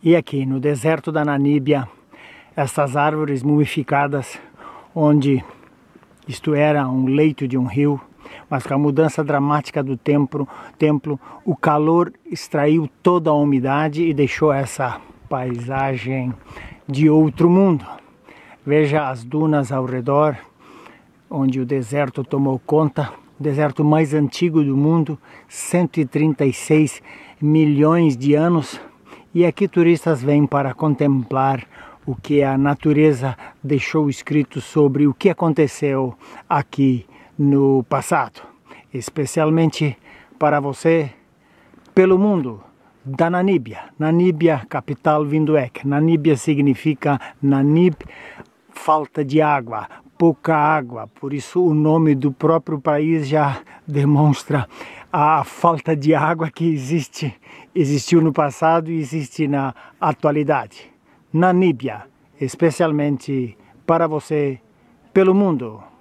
E aqui no deserto da Namíbia, essas árvores mumificadas, onde isto era um leito de um rio, mas com a mudança dramática do templo, templo o calor extraiu toda a umidade e deixou essa paisagem de outro mundo. Veja as dunas ao redor, onde o deserto tomou conta, o deserto mais antigo do mundo, 136 milhões de anos, e aqui turistas vêm para contemplar o que a natureza deixou escrito sobre o que aconteceu aqui no passado, especialmente para você pelo mundo da Namíbia. Namíbia, capital Vinduek. Namíbia significa Nanib, falta de água, pouca água. Por isso o nome do próprio país já demonstra a falta de água que existe, existiu no passado e existe na atualidade. Namíbia, especialmente para você, pelo mundo.